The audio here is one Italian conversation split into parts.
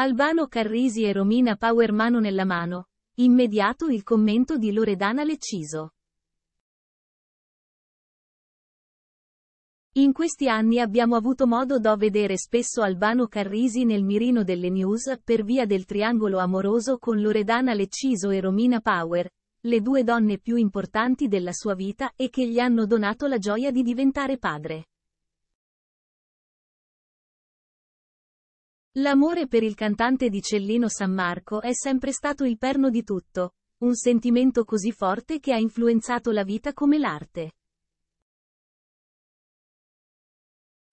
Albano Carrisi e Romina Power mano nella mano. Immediato il commento di Loredana Lecciso. In questi anni abbiamo avuto modo do vedere spesso Albano Carrisi nel mirino delle news per via del triangolo amoroso con Loredana Lecciso e Romina Power, le due donne più importanti della sua vita e che gli hanno donato la gioia di diventare padre. L'amore per il cantante di Cellino San Marco è sempre stato il perno di tutto, un sentimento così forte che ha influenzato la vita come l'arte.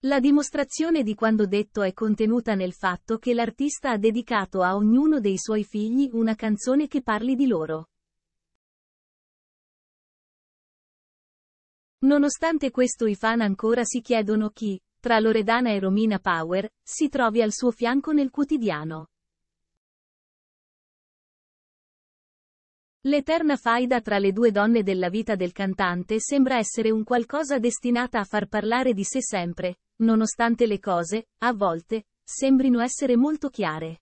La dimostrazione di quando detto è contenuta nel fatto che l'artista ha dedicato a ognuno dei suoi figli una canzone che parli di loro. Nonostante questo i fan ancora si chiedono chi, tra Loredana e Romina Power, si trovi al suo fianco nel quotidiano. L'eterna faida tra le due donne della vita del cantante sembra essere un qualcosa destinata a far parlare di sé sempre, nonostante le cose, a volte, sembrino essere molto chiare.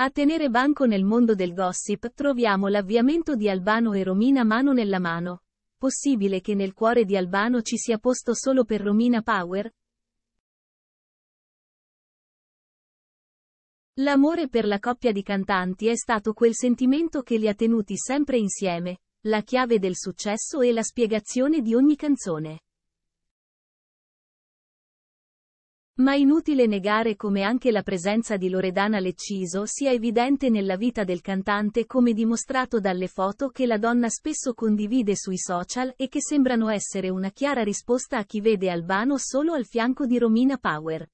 A tenere banco nel mondo del gossip troviamo l'avviamento di Albano e Romina mano nella mano, possibile che nel cuore di Albano ci sia posto solo per Romina Power? L'amore per la coppia di cantanti è stato quel sentimento che li ha tenuti sempre insieme, la chiave del successo e la spiegazione di ogni canzone. Ma inutile negare come anche la presenza di Loredana Lecciso sia evidente nella vita del cantante come dimostrato dalle foto che la donna spesso condivide sui social e che sembrano essere una chiara risposta a chi vede Albano solo al fianco di Romina Power.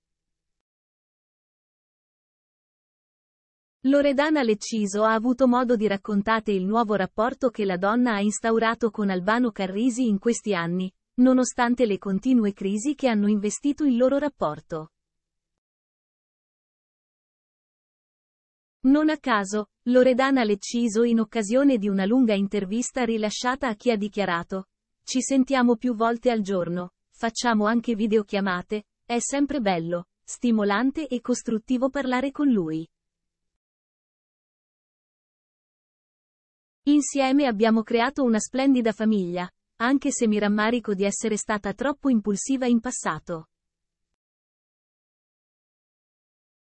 Loredana Lecciso ha avuto modo di raccontare il nuovo rapporto che la donna ha instaurato con Albano Carrisi in questi anni, nonostante le continue crisi che hanno investito il loro rapporto. Non a caso, Loredana Lecciso in occasione di una lunga intervista rilasciata a chi ha dichiarato Ci sentiamo più volte al giorno, facciamo anche videochiamate, è sempre bello, stimolante e costruttivo parlare con lui. Insieme abbiamo creato una splendida famiglia, anche se mi rammarico di essere stata troppo impulsiva in passato.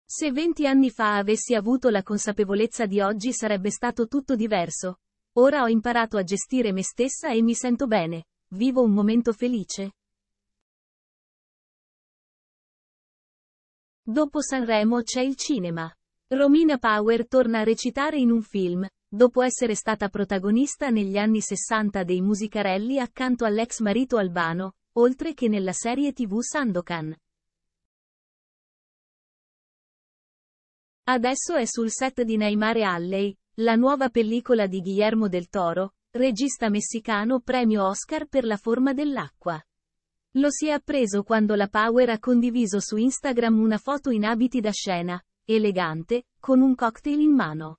Se venti anni fa avessi avuto la consapevolezza di oggi sarebbe stato tutto diverso. Ora ho imparato a gestire me stessa e mi sento bene. Vivo un momento felice. Dopo Sanremo c'è il cinema. Romina Power torna a recitare in un film, Dopo essere stata protagonista negli anni 60 dei musicarelli accanto all'ex marito albano, oltre che nella serie tv Sandokan. Adesso è sul set di Neymar Alley, la nuova pellicola di Guillermo del Toro, regista messicano premio Oscar per la forma dell'acqua. Lo si è appreso quando la Power ha condiviso su Instagram una foto in abiti da scena, elegante, con un cocktail in mano.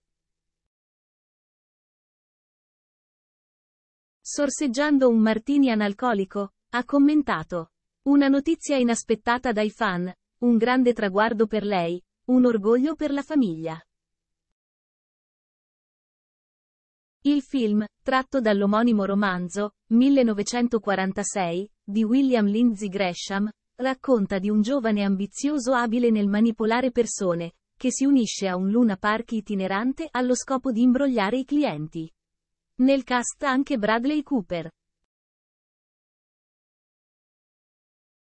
sorseggiando un martini analcolico, ha commentato. Una notizia inaspettata dai fan, un grande traguardo per lei, un orgoglio per la famiglia. Il film, tratto dall'omonimo romanzo, 1946, di William Lindsay Gresham, racconta di un giovane ambizioso abile nel manipolare persone, che si unisce a un Luna Park itinerante allo scopo di imbrogliare i clienti. Nel cast anche Bradley Cooper.